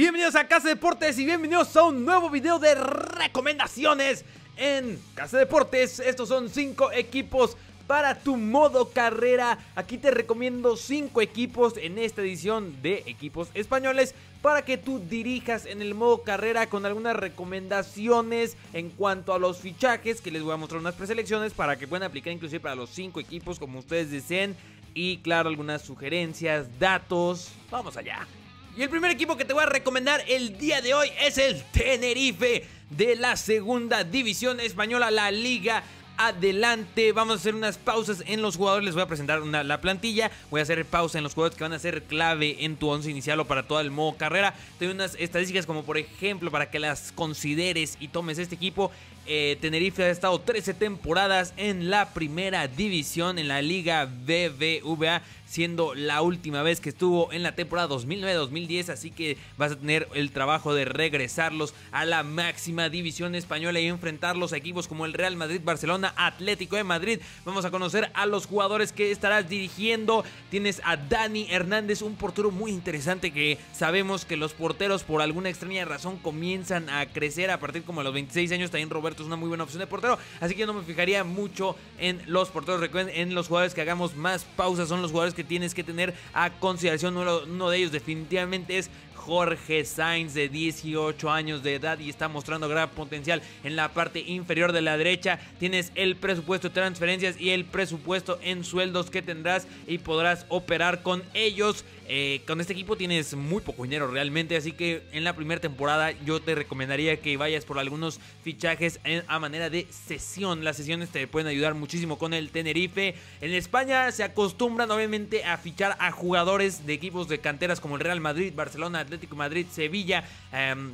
Bienvenidos a Casa Deportes y bienvenidos a un nuevo video de recomendaciones en Casa Deportes. Estos son 5 equipos para tu modo carrera. Aquí te recomiendo 5 equipos en esta edición de equipos españoles para que tú dirijas en el modo carrera con algunas recomendaciones en cuanto a los fichajes que les voy a mostrar unas preselecciones para que puedan aplicar inclusive para los 5 equipos como ustedes deseen y claro algunas sugerencias, datos. Vamos allá. Y el primer equipo que te voy a recomendar el día de hoy es el Tenerife de la segunda división española, la Liga adelante. Vamos a hacer unas pausas en los jugadores. Les voy a presentar la plantilla. Voy a hacer pausa en los jugadores que van a ser clave en tu once inicial o para todo el modo carrera. Tengo unas estadísticas como por ejemplo para que las consideres y tomes este equipo. Eh, Tenerife ha estado 13 temporadas en la primera división en la Liga BBVA, siendo la última vez que estuvo en la temporada 2009-2010, así que vas a tener el trabajo de regresarlos a la máxima división española y enfrentarlos a equipos como el Real Madrid, Barcelona, Atlético de Madrid. Vamos a conocer a los jugadores que estarás dirigiendo. Tienes a Dani Hernández, un portero muy interesante que sabemos que los porteros por alguna extraña razón comienzan a crecer a partir como de los 26 años, también Roberto es una muy buena opción de portero. Así que no me fijaría mucho en los porteros. Recuerden, en los jugadores que hagamos más pausas son los jugadores que tienes que tener a consideración. uno de ellos definitivamente es Jorge Sainz de 18 años de edad y está mostrando gran potencial en la parte inferior de la derecha. Tienes el presupuesto de transferencias y el presupuesto en sueldos que tendrás y podrás operar con ellos. Eh, con este equipo tienes muy poco dinero realmente, así que en la primera temporada yo te recomendaría que vayas por algunos fichajes a manera de sesión. Las sesiones te pueden ayudar muchísimo con el Tenerife. En España se acostumbran obviamente a fichar a jugadores de equipos de canteras como el Real Madrid, Barcelona, Atlético Madrid, Sevilla. Em,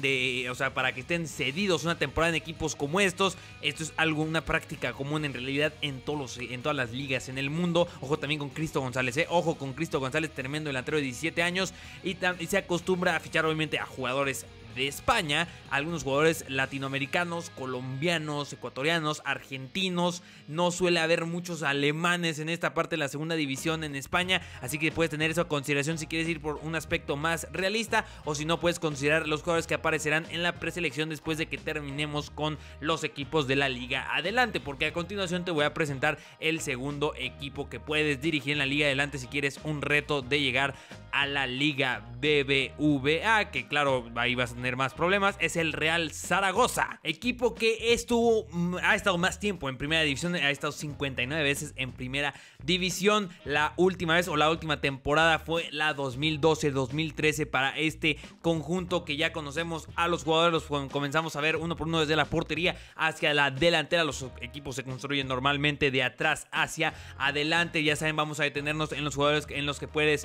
de, o sea, para que estén cedidos una temporada en equipos como estos. Esto es algo, una práctica común en realidad en, todos en todas las ligas en el mundo. Ojo también con Cristo González, ¿eh? ojo con Cristo González, tremendo delantero de 17 años. y se acostumbra a fichar obviamente a jugadores de España, algunos jugadores latinoamericanos, colombianos, ecuatorianos, argentinos, no suele haber muchos alemanes en esta parte de la segunda división en España, así que puedes tener eso a consideración si quieres ir por un aspecto más realista o si no puedes considerar los jugadores que aparecerán en la preselección después de que terminemos con los equipos de la liga adelante, porque a continuación te voy a presentar el segundo equipo que puedes dirigir en la liga adelante si quieres un reto de llegar a la Liga BBVA, que claro, ahí vas a tener más problemas, es el Real Zaragoza, equipo que estuvo, mm, ha estado más tiempo en primera división, ha estado 59 veces en primera división, la última vez o la última temporada fue la 2012-2013 para este conjunto que ya conocemos a los jugadores, los comenzamos a ver uno por uno desde la portería hacia la delantera, los equipos se construyen normalmente de atrás hacia adelante, ya saben, vamos a detenernos en los jugadores en los que puedes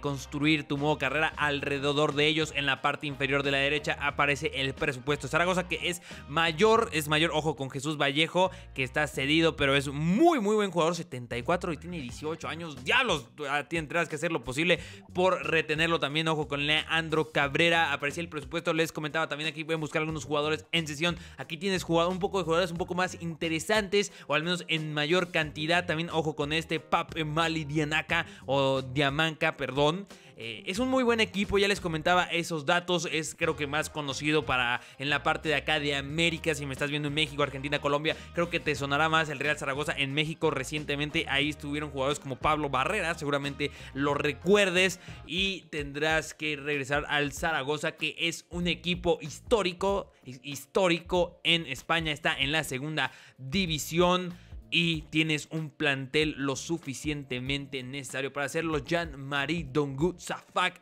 construir eh, tu modo carrera alrededor de ellos. En la parte inferior de la derecha aparece el presupuesto Zaragoza, que es mayor, es mayor, ojo, con Jesús Vallejo, que está cedido, pero es muy, muy buen jugador, 74 y tiene 18 años. Diablos, ah, tendrás que hacer lo posible por retenerlo también, ojo, con Leandro Cabrera. Aparecía el presupuesto, les comentaba también aquí, pueden buscar algunos jugadores en sesión. Aquí tienes jugado un poco de jugadores un poco más interesantes, o al menos en mayor cantidad. También, ojo, con este Pape Mali Dianaka, o Diamanca, perdón, eh, es un muy buen equipo, ya les comentaba esos datos, es creo que más conocido para en la parte de acá de América, si me estás viendo en México, Argentina, Colombia, creo que te sonará más el Real Zaragoza en México recientemente, ahí estuvieron jugadores como Pablo Barrera, seguramente lo recuerdes y tendrás que regresar al Zaragoza que es un equipo histórico, histórico en España, está en la segunda división y tienes un plantel lo suficientemente necesario para hacerlo. Jean-Marie Dongut ex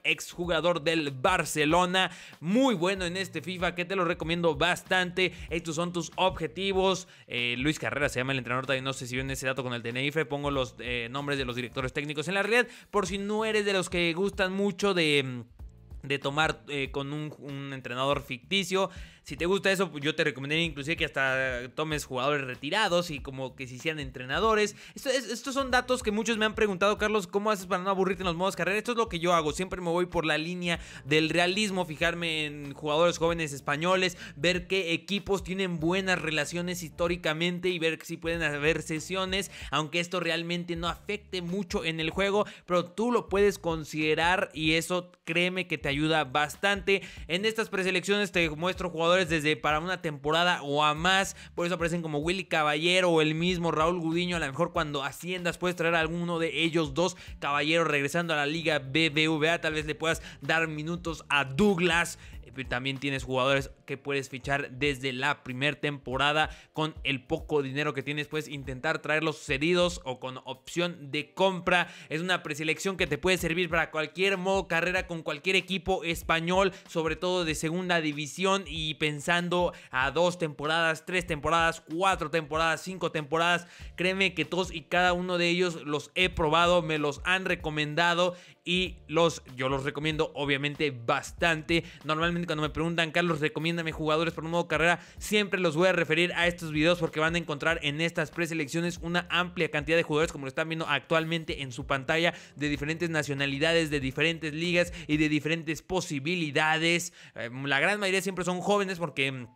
exjugador del Barcelona, muy bueno en este FIFA que te lo recomiendo bastante. Estos son tus objetivos. Eh, Luis Carrera se llama el entrenador, también no sé si viene ese dato con el Tenerife, pongo los eh, nombres de los directores técnicos en la realidad, por si no eres de los que gustan mucho de... Mm, de tomar eh, con un, entrenador ficticio. Si te gusta eso, pues, yo te recomendaría inclusive que hasta tomes jugadores retirados y como que se hicieran entrenadores. estos son datos que muchos me han preguntado, Carlos, ¿cómo haces para no aburrirte en los modos carrera? Esto es lo que yo hago. Siempre me voy por la línea del realismo, fijarme en jugadores jóvenes españoles, ver qué equipos tienen buenas relaciones históricamente y ver si pueden haber sesiones, aunque esto realmente no afecte mucho en el juego, pero tú lo puedes considerar y eso créeme que te ayuda bastante. En estas preselecciones te muestro jugadores desde para una temporada o a más, por eso aparecen como Willy Caballero o el mismo Raúl Gudiño, a lo mejor cuando asciendas puedes traer a alguno de ellos dos caballeros regresando a la liga BBVA, tal vez le puedas dar minutos a Douglas, eh, también tienes jugadores que puedes fichar desde la primera temporada con el poco dinero que tienes, puedes intentar traerlos cedidos o con opción de compra. Es una preselección que te puede servir para cualquier modo carrera con cualquier equipo español, sobre todo de segunda división y pensando a dos temporadas, tres temporadas, cuatro temporadas, cinco temporadas. Créeme que todos y cada uno de ellos los he probado, me los han recomendado y los, yo los recomiendo obviamente bastante. Normalmente cuando me preguntan, Carlos, recomiéndame jugadores por un modo carrera, siempre los voy a referir a estos videos porque van a encontrar en estas preselecciones una amplia cantidad de jugadores como lo están viendo actualmente en su pantalla de diferentes nacionalidades, de diferentes ligas y de diferentes posibilidades. Eh, la gran mayoría siempre son jóvenes porque mm,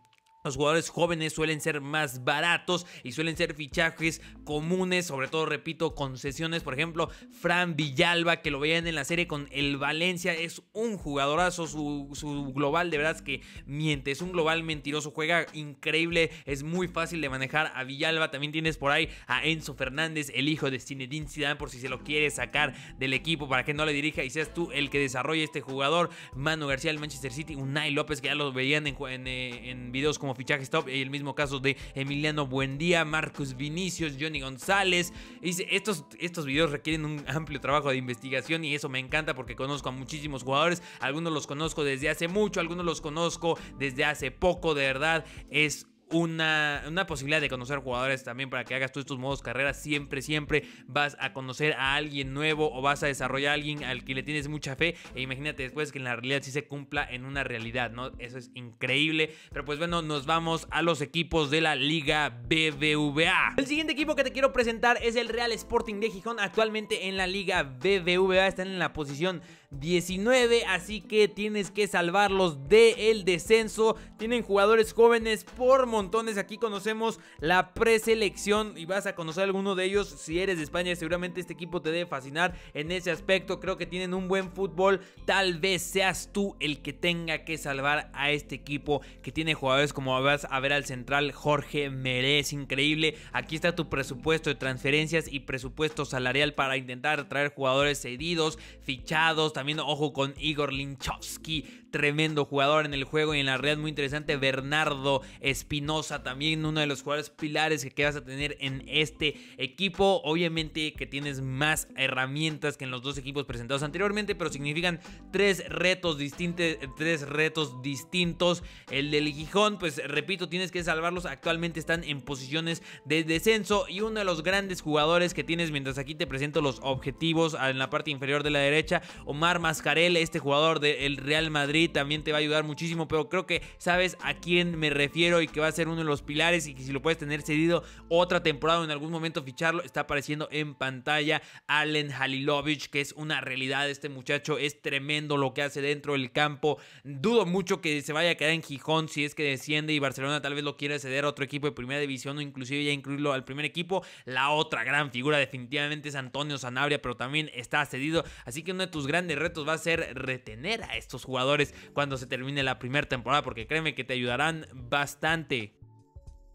los jugadores jóvenes suelen ser más baratos y suelen ser fichajes comunes, sobre todo, repito, concesiones. Por ejemplo, Fran Villalba, que lo veían en la serie con el Valencia, es un jugadorazo. Su, global, de verdad, es que miente. Es un global mentiroso, juega increíble, es muy fácil de manejar. A Villalba también tienes por ahí a Enzo Fernández, el hijo de Zinedine Zidane, por si se lo quiere sacar del equipo para que no le dirija y seas tú el que desarrolle este jugador. Manu García, del Manchester City, Unai López, que ya lo veían en, eh, en videos como fichajes stop Y el mismo caso de Emiliano Buendía, Marcus Vinicius, Johnny González. Dice, estos, estos videos requieren un amplio trabajo de investigación y eso me encanta porque conozco a muchísimos jugadores. Algunos los conozco desde hace mucho, algunos los conozco desde hace poco. De verdad, es una, posibilidad de conocer jugadores también para que hagas tú estos modos carreras. Siempre, siempre vas a conocer a alguien nuevo o vas a desarrollar a alguien al que le tienes mucha fe. E imagínate después que en la realidad sí se cumpla en una realidad, ¿no? Eso es increíble. Pero pues bueno, nos vamos a los equipos de la Liga BBVA. El siguiente equipo que te quiero presentar es el Real Sporting de Gijón. Actualmente en la Liga BBVA están en la posición 19, así que tienes que salvarlos del el descenso. Tienen jugadores jóvenes por montones, aquí conocemos la preselección y vas a conocer alguno de ellos si eres de España, seguramente este equipo te debe fascinar en ese aspecto, creo que tienen un buen fútbol, tal vez seas tú el que tenga que salvar a este equipo que tiene jugadores como vas a ver al central Jorge Merez, increíble, aquí está tu presupuesto de transferencias y presupuesto salarial para intentar traer jugadores cedidos, fichados, también ojo con Igor Linchowski, tremendo jugador en el juego y en la red muy interesante. Bernardo Espinosa, también uno de los jugadores pilares que vas a tener en este equipo. Obviamente que tienes más herramientas que en los dos equipos presentados anteriormente, pero significan tres retos distintos, tres retos distintos. El del Gijón, pues repito, tienes que salvarlos. Actualmente están en posiciones de descenso y uno de los grandes jugadores que tienes mientras aquí te presento los objetivos en la parte inferior de la derecha, Omar Mascarel, este jugador del Real Madrid también te va a ayudar muchísimo, pero creo que sabes a quién me refiero y que va a ser uno de los pilares y que si lo puedes tener cedido otra temporada o en algún momento ficharlo, está apareciendo en pantalla Allen Halilovic, que es una realidad este muchacho, es tremendo lo que hace dentro del campo, dudo mucho que se vaya a quedar en Gijón si es que desciende y Barcelona tal vez lo quiera ceder a otro equipo de primera división o inclusive ya incluirlo al primer equipo, la otra gran figura definitivamente es Antonio Sanabria, pero también está cedido, así que uno de tus grandes retos va a ser retener a estos jugadores cuando se termine la primera temporada, porque créeme que te ayudarán bastante.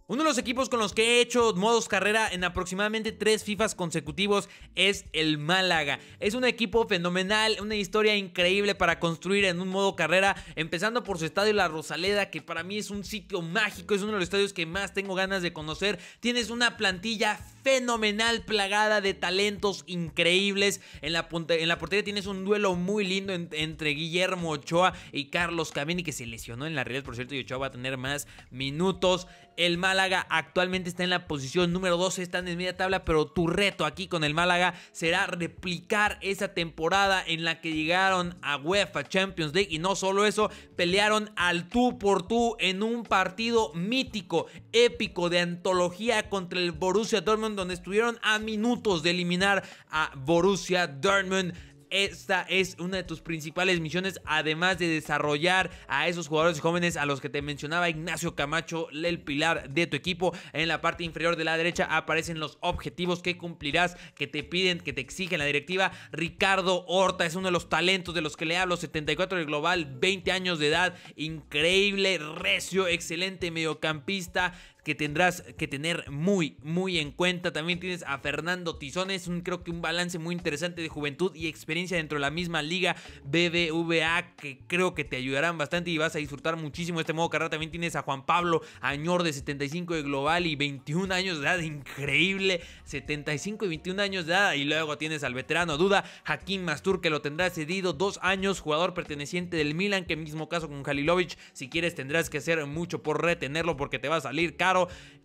Uno de los equipos con los que he hecho modos carrera en aproximadamente tres FIFAs consecutivos es el Málaga. Es un equipo fenomenal, una historia increíble para construir en un modo carrera, empezando por su estadio La Rosaleda, que para mí es un sitio mágico, es uno de los estadios que más tengo ganas de conocer. Tienes una plantilla fenomenal, plagada de talentos increíbles. En la, en la portería tienes un duelo muy lindo entre Guillermo Ochoa y Carlos Cavini, que se lesionó en la realidad, por cierto, y Ochoa va a tener más minutos. El Málaga actualmente está en la posición número 12, está en media tabla, pero tu reto aquí con el Málaga será replicar esa temporada en la que llegaron a UEFA Champions League y no solo eso, pelearon al tú por tú en un partido mítico, épico, de antología contra el Borussia Dortmund, donde estuvieron a minutos de eliminar a Borussia Dortmund esta es una de tus principales misiones, además de desarrollar a esos jugadores jóvenes a los que te mencionaba Ignacio Camacho, el pilar de tu equipo. En la parte inferior de la derecha aparecen los objetivos que cumplirás, que te piden, que te exigen la directiva. Ricardo Horta es uno de los talentos de los que le hablo, 74 de global, 20 años de edad, increíble, recio, excelente mediocampista que tendrás que tener muy, muy en cuenta. También tienes a Fernando Tizones, un, creo que un balance muy interesante de juventud y experiencia dentro de la misma liga BBVA, que creo que te ayudarán bastante y vas a disfrutar muchísimo este modo carrera. También tienes a Juan Pablo Añor de 75 de Global y 21 años de edad, increíble, 75 y 21 años de edad. Y luego tienes al veterano Duda, Joaquín Mastur, que lo tendrá cedido dos años, jugador perteneciente del Milan, que mismo caso con Halilovic, si quieres tendrás que hacer mucho por retenerlo porque te va a salir cada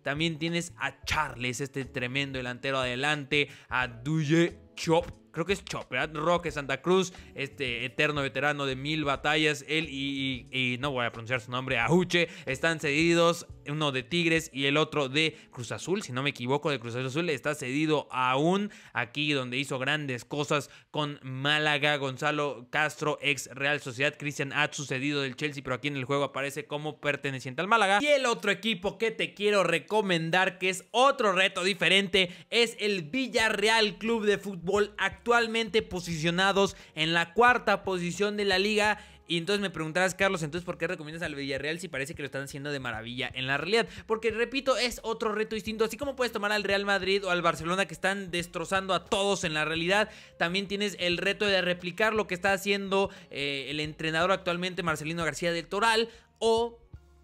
también tienes a Charles, este tremendo delantero adelante, a Duye Chop, creo que es Chop, ¿verdad? Roque Santa Cruz, este eterno veterano de mil batallas, él y, no voy a pronunciar su nombre, Ahuche, están cedidos, uno de Tigres y el otro de Cruz Azul, si no me equivoco, de Cruz Azul, está cedido aún aquí donde hizo grandes cosas con Málaga, Gonzalo Castro, ex Real Sociedad, Cristian ha sucedido del Chelsea, pero aquí en el juego aparece como perteneciente al Málaga. Y el otro equipo que te quiero recomendar, que es otro reto diferente, es el Villarreal Club de Fútbol actualmente posicionados en la cuarta posición de la liga. Y entonces me preguntarás, Carlos, entonces ¿por qué recomiendas al Villarreal si parece que lo están haciendo de maravilla en la realidad? Porque, repito, es otro reto distinto. Así como puedes tomar al Real Madrid o al Barcelona que están destrozando a todos en la realidad, también tienes el reto de replicar lo que está haciendo eh, el entrenador actualmente, Marcelino García del Toral, o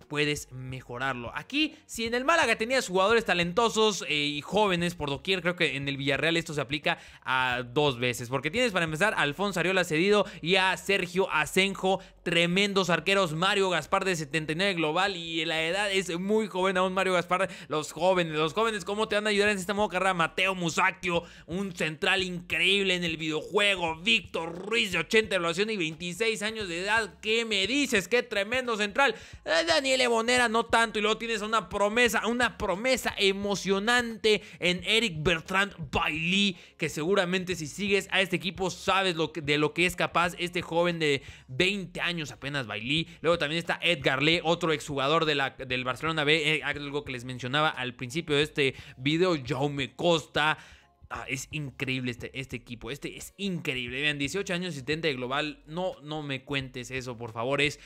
puedes mejorarlo. Aquí, si en el Málaga tenías jugadores talentosos eh, y jóvenes por doquier, creo que en el Villarreal esto se aplica a dos veces, porque tienes para empezar a Alfonso Ariola cedido y a Sergio Asenjo, tremendos arqueros, Mario Gaspar de 79 global y la edad es muy joven aún Mario Gaspar, los jóvenes, los jóvenes, ¿cómo te van a ayudar en esta nueva carrera? Mateo Musacchio, un central increíble en el videojuego, Víctor Ruiz de 80 de evaluación y 26 años de edad, ¿qué me dices? ¡Qué tremendo central! Eh, Daniel Lebonera, no tanto. Y luego tienes una promesa, una promesa emocionante en Eric Bertrand Bailly, que seguramente si sigues a este equipo sabes de lo que es capaz este joven de 20 años apenas Bailly, Luego también está Edgar Lee, otro exjugador del Barcelona B, eh, algo que les mencionaba al principio de este video, Jaume Costa. Ah, es increíble este, este, equipo. Este es increíble. Vean, 18 años 70 de global. No, no me cuentes eso, por favor. Es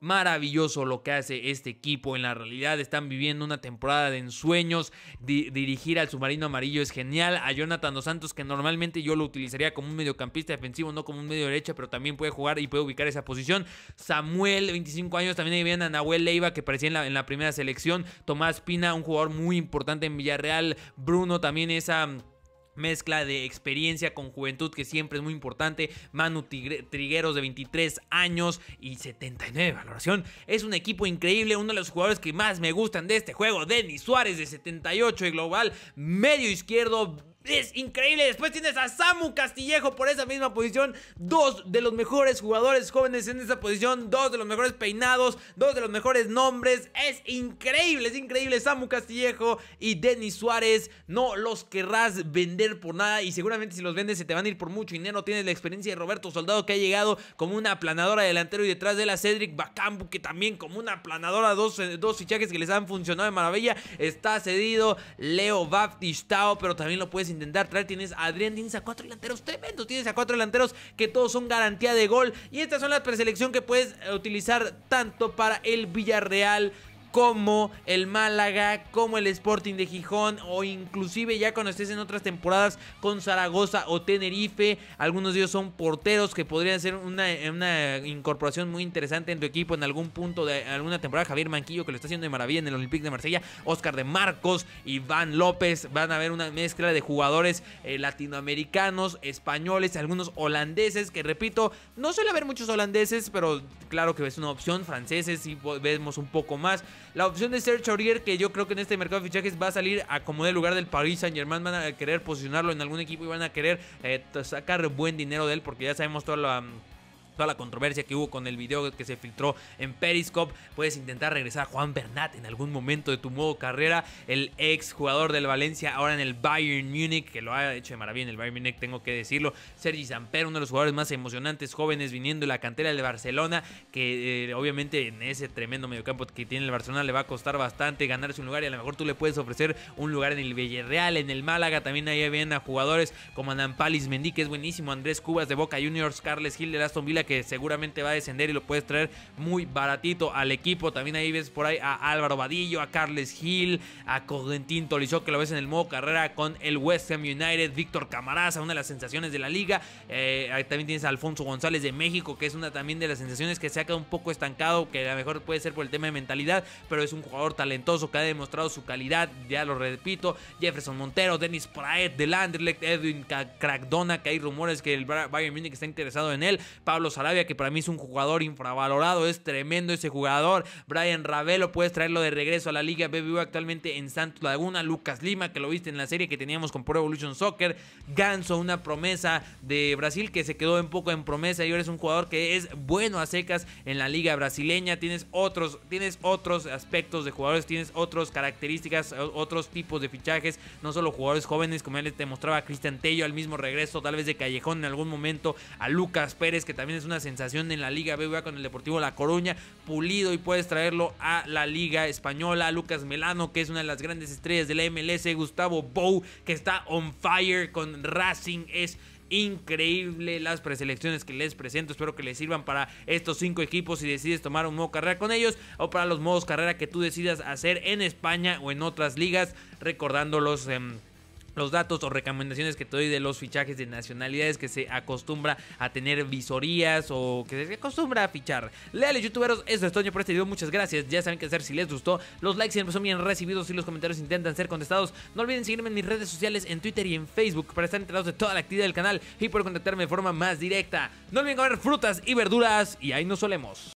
maravilloso lo que hace este equipo. En la realidad están viviendo una temporada de ensueños. dirigir al submarino amarillo es genial. A Jonathan Dos Santos, que normalmente yo lo utilizaría como un mediocampista defensivo, no como un medio derecha, pero también puede jugar y puede ubicar esa posición. Samuel, 25 años, también ahí viene a Nahuel Leiva, que parecía en la, en la primera selección. Tomás Pina, un jugador muy importante en Villarreal. Bruno también esa mezcla de experiencia con juventud que siempre es muy importante. Manu Trigueros de 23 años y 79 valoración. Es un equipo increíble, uno de los jugadores que más me gustan de este juego. Denis Suárez de 78 y global, medio izquierdo. Es increíble. Después tienes a Samu Castillejo por esa misma posición. Dos de los mejores jugadores jóvenes en esa posición. Dos de los mejores peinados. Dos de los mejores nombres. Es increíble, es increíble. Samu Castillejo y Denis Suárez. No los querrás vender por nada. Y seguramente si los vendes se te van a ir por mucho dinero. Tienes la experiencia de Roberto Soldado que ha llegado como una aplanadora delantero. Y detrás de la Cedric Bacambu que también como una aplanadora. Dos, dos fichajes que les han funcionado de maravilla. Está cedido Leo Baptistao. Pero también lo puedes intentar traer. Tienes a Adrián, tienes a cuatro delanteros tremendos, tienes a cuatro delanteros que todos son garantía de gol. Y estas son las preselección que puedes utilizar tanto para el Villarreal como el Málaga, como el Sporting de Gijón o inclusive ya cuando estés en otras temporadas con Zaragoza o Tenerife. Algunos de ellos son porteros que podrían ser una, incorporación muy interesante en tu equipo en algún punto de alguna temporada. Javier Manquillo que lo está haciendo de maravilla en el Olympique de Marsella, Oscar de Marcos, Iván López. Van a ver una mezcla de jugadores eh, latinoamericanos, españoles, algunos holandeses que repito, no suele haber muchos holandeses, pero claro que ves una opción. Franceses y vemos un poco más. La opción de Serge Aurier, que yo creo que en este mercado de fichajes va a salir a como del lugar del Paris Saint Germain, van a querer posicionarlo en algún equipo y van a querer eh, sacar buen dinero de él, porque ya sabemos toda la toda la controversia que hubo con el video que se filtró en Periscope. Puedes intentar regresar a Juan Bernat en algún momento de tu modo carrera. El ex jugador del Valencia, ahora en el Bayern Munich que lo ha hecho de maravilla en el Bayern Múnich, tengo que decirlo. Sergi Samper, uno de los jugadores más emocionantes, jóvenes, viniendo de la cantera de Barcelona, que eh, obviamente en ese tremendo mediocampo que tiene el Barcelona le va a costar bastante ganarse un lugar y a lo mejor tú le puedes ofrecer un lugar en el Villarreal, en el Málaga. También ahí vienen a jugadores como Anampalis Mendy, que es buenísimo, Andrés Cubas de Boca Juniors, Carles Gil de Aston Villa, que seguramente va a descender y lo puedes traer muy baratito al equipo. También ahí ves por ahí a Álvaro Vadillo, a Carles Gil, a Cogentín Tolizó, que lo ves en el modo carrera con el West Ham United, Víctor Camaraza, una de las sensaciones de la liga. Eh, ahí también tienes a Alfonso González de México, que es una también de las sensaciones que se ha quedado un poco estancado, que a lo mejor puede ser por el tema de mentalidad, pero es un jugador talentoso que ha demostrado su calidad, ya lo repito, Jefferson Montero, Dennis Praet de Anderlecht, Edwin Crackdona, que hay rumores que el Bayern Múnich está interesado en él, Pablo Arabia que para mí es un jugador infravalorado, es tremendo ese jugador. Brian Ravelo, puedes traerlo de regreso a la Liga BBU actualmente en Santos Laguna. Lucas Lima, que lo viste en la serie que teníamos con Pro Evolution Soccer. Ganso, una promesa de Brasil que se quedó en poco en promesa y ahora es un jugador que es bueno a secas en la Liga Brasileña. Tienes otros, tienes otros aspectos de jugadores, tienes otras características, otros tipos de fichajes, no solo jugadores jóvenes, como él les te mostraba Cristian Tello, al mismo regreso, tal vez de Callejón en algún momento, a Lucas Pérez, que también es una sensación en la Liga BBVA con el Deportivo La Coruña, pulido y puedes traerlo a la Liga Española, Lucas Melano, que es una de las grandes estrellas de la MLS, Gustavo Bou, que está on fire con Racing, es increíble las preselecciones que les presento. Espero que les sirvan para estos cinco equipos si decides tomar un modo carrera con ellos o para los modos carrera que tú decidas hacer en España o en otras ligas, recordándolos. Em, los datos o recomendaciones que te doy de los fichajes de nacionalidades que se acostumbra a tener visorías o que se acostumbra a fichar. Leales youtuberos, eso es Toño por este video. Muchas gracias. Ya saben qué hacer si les gustó. Los likes siempre son bien recibidos y los comentarios intentan ser contestados. No olviden seguirme en mis redes sociales, en Twitter y en Facebook para estar enterados de toda la actividad del canal y por contactarme de forma más directa. No olviden comer frutas y verduras y ahí nos solemos.